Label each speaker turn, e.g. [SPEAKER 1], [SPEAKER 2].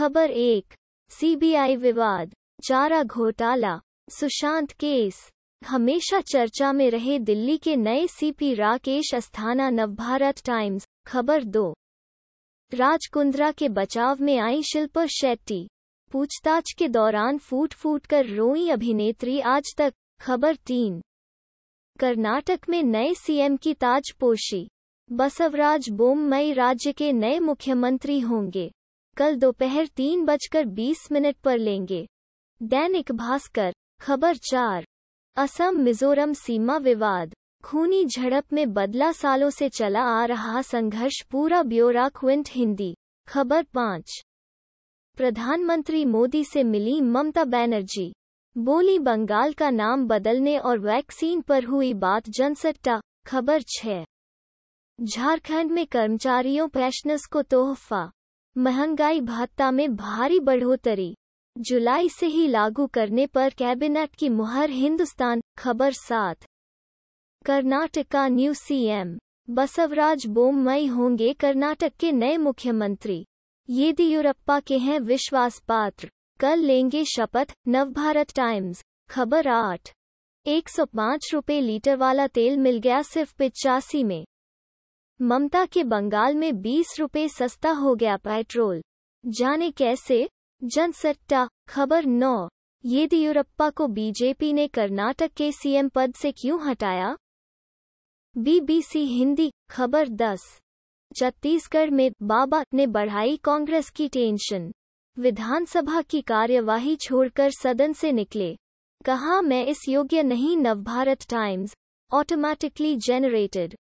[SPEAKER 1] खबर एक सीबीआई विवाद चारा घोटाला सुशांत केस हमेशा चर्चा में रहे दिल्ली के नए सीपी राकेश अस्थाना नवभारत टाइम्स खबर दो राजकुंद्रा के बचाव में आई शिल्पा शेट्टी पूछताछ के दौरान फूट फूट कर रोई अभिनेत्री आज तक खबर तीन कर्नाटक में नए सीएम की ताजपोशी बसवराज बोममई राज्य के नए मुख्यमंत्री होंगे कल दोपहर तीन बजकर बीस मिनट पर लेंगे दैनिक भास्कर खबर चार असम मिजोरम सीमा विवाद खूनी झड़प में बदला सालों से चला आ रहा संघर्ष पूरा ब्योरा क्विंट हिंदी खबर पाँच प्रधानमंत्री मोदी से मिली ममता बनर्जी बोली बंगाल का नाम बदलने और वैक्सीन पर हुई बात जनसट्टा खबर छः झारखंड में कर्मचारियों पैशनस को तोहफा महंगाई भत्ता में भारी बढ़ोतरी जुलाई से ही लागू करने पर कैबिनेट की मुहर हिंदुस्तान खबर सात कर्नाटका न्यू सीएम बसवराज बोमई होंगे कर्नाटक के नए मुख्यमंत्री येदियुरप्पा के हैं विश्वास पात्र कल लेंगे शपथ नवभारत टाइम्स खबर आठ एक सौ पाँच रुपये लीटर वाला तेल मिल गया सिर्फ पिचासी में ममता के बंगाल में बीस रुपए सस्ता हो गया पेट्रोल जाने कैसे जनसट्टा खबर नौ येदियुरप्पा को बीजेपी ने कर्नाटक के सीएम पद से क्यों हटाया बीबीसी हिंदी खबर दस छत्तीसगढ़ में बाबा ने बढ़ाई कांग्रेस की टेंशन विधानसभा की कार्यवाही छोड़कर सदन से निकले कहा मैं इस योग्य नहीं नवभारत टाइम्स ऑटोमैटिकली जनरेटेड